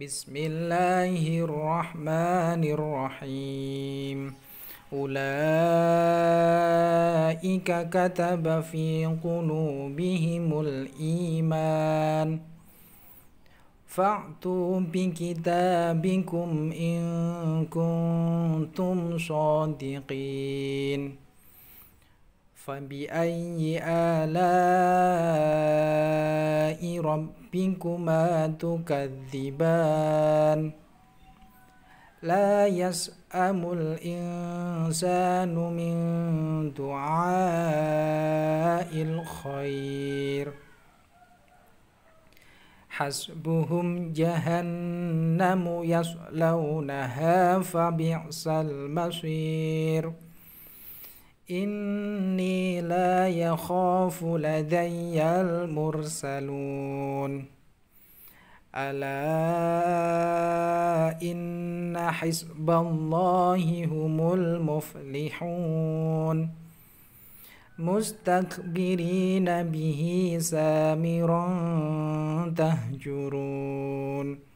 بسم الله الرحمن الرحيم أولئك كتب في قلوبهم الإيمان فأتوا بكتابكم إن كنتم صادقين فبأي آلام ربكما تكذبان لا يسأم الإنسان من دعاء الخير حسبهم جهنم يصلونها فبئس المصير إن يخاف لدي المرسلون ألا إن حزب الله هم المفلحون مستكبرين به سامرا تهجرون